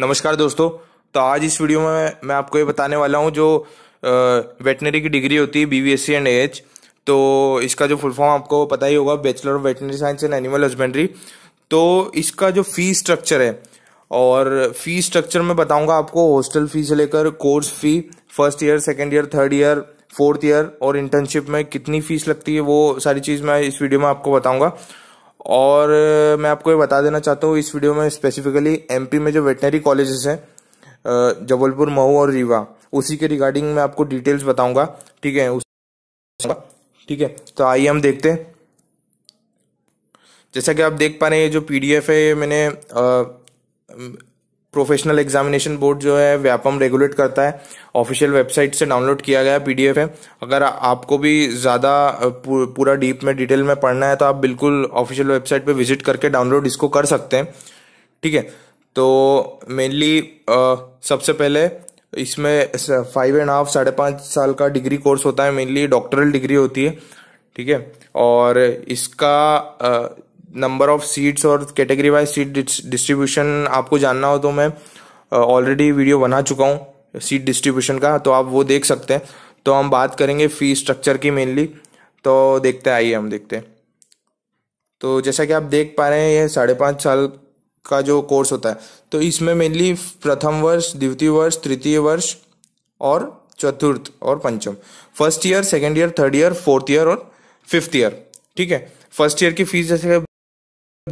नमस्कार दोस्तों तो आज इस वीडियो में मैं आपको ये बताने वाला हूँ जो वेटनरी की डिग्री होती है B B S C and H तो इसका जो फुल फॉर्म आपको पता ही होगा bachelor of veterinary science and animal husbandry तो इसका जो फी स्ट्रक्चर है और फी स्ट्रक्चर में बताऊंगा आपको हॉस्टल फी से लेकर course fee first year second year third year fourth year और इंटर्नशिप में कितनी फीस लगती है वो सारी चीज़ मैं इस वीडियो में आपको बताऊंगा और मैं आपको ये बता देना चाहता हूँ इस वीडियो में स्पेसिफिकली एमपी में जो वेटनरी कॉलेजेस हैं जबलपुर मऊ और रीवा उसी के रिगार्डिंग मैं आपको डिटेल्स बताऊंगा ठीक है उस ठीक है तो आइए हम देखते हैं जैसा कि आप देख पा रहे हैं जो पीडीएफ है ये मैंने प्रोफेशनल एग्जामिनेशन बोर्ड जो है व्यापम रेगुलेट करता है ऑफिशियल वेबसाइट से डाउनलोड किया गया पीडीएफ है अगर आपको भी ज़्यादा पूरा डीप में डिटेल में पढ़ना है तो आप बिल्कुल ऑफिशियल वेबसाइट पे विजिट करके डाउनलोड इसको कर सकते हैं ठीक है तो मेनली सबसे पहले इसमें फाइव एंड हाफ साढ़े पाँच साल का डिग्री कोर्स होता है मेनली डॉक्टरल डिग्री होती है ठीक है और इसका नंबर ऑफ सीट्स और कैटेगरी वाइज सीट डिस्ट्रीब्यूशन आपको जानना हो तो मैं ऑलरेडी वीडियो बना चुका हूँ सीट डिस्ट्रीब्यूशन का तो आप वो देख सकते हैं तो हम बात करेंगे फ़ी स्ट्रक्चर की मेनली तो देखते हैं आइए हम देखते हैं तो जैसा कि आप देख पा रहे हैं ये साढ़े पाँच साल का जो कोर्स होता है तो इसमें मेनली प्रथम वर्ष द्वितीय वर्ष तृतीय वर्ष और चतुर्थ और पंचम first year second year third year fourth year और फिफ्थ ईयर ठीक है फर्स्ट ईयर की फीस जैसे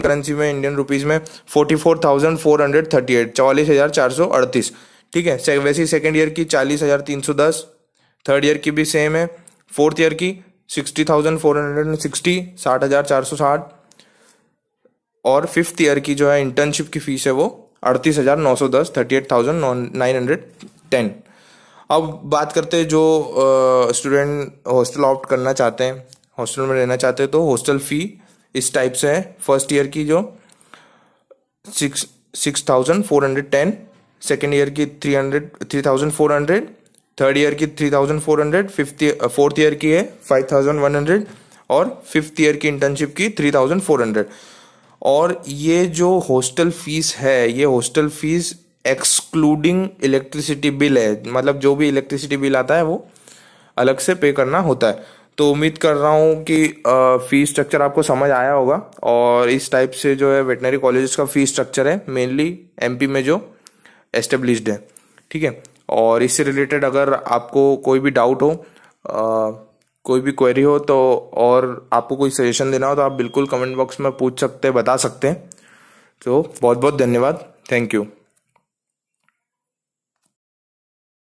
करेंसी में इंडियन रुपीज़ में forty four thousand four hundred thirty eight चवालीस हज़ार चार सौ अड़तीस ठीक है से, वैसी सेकेंड ईयर की चालीस हज़ार तीन सौ दस थर्ड ईयर की भी सेम है फोर्थ ईयर की sixty thousand four hundred and sixty साठ हज़ार चार सौ साठ और फिफ्थ ईयर की जो है इंटर्नशिप की फ़ीस है वो अड़तीस हज़ार नौ सौ दस thirty eight thousand nine hundred ten अब बात करते हैं जो स्टूडेंट हॉस्टल ऑप्ट करना चाहते हैं हॉस्टल में रहना चाहते हैं तो हॉस्टल फ़ी इस टाइप से है फर्स्ट ईयर की जो six six thousand four hundred ten second year की three hundred three thousand four hundred third year की three thousand four hundred fifth fourth year की है फाइव थाउजेंड वन हंड्रेड और फिफ्थ ईयर की internship की three thousand four hundred और ये जो हॉस्टल फीस है ये hostel fees excluding electricity bill है मतलब जो भी इलेक्ट्रिसिटी बिल आता है वो अलग से पे करना होता है तो उम्मीद कर रहा हूँ कि फ़ीस स्ट्रक्चर आपको समझ आया होगा और इस टाइप से जो है वेटनरी कॉलेज का फ़ीस स्ट्रक्चर है मेनली एमपी में जो एस्टेब्लिश्ड है ठीक है और इससे रिलेटेड अगर आपको कोई भी डाउट हो आ, कोई भी क्वेरी हो तो और आपको कोई सजेशन देना हो तो आप बिल्कुल कमेंट बॉक्स में पूछ सकते हैं बता सकते हैं तो बहुत बहुत धन्यवाद थैंक यू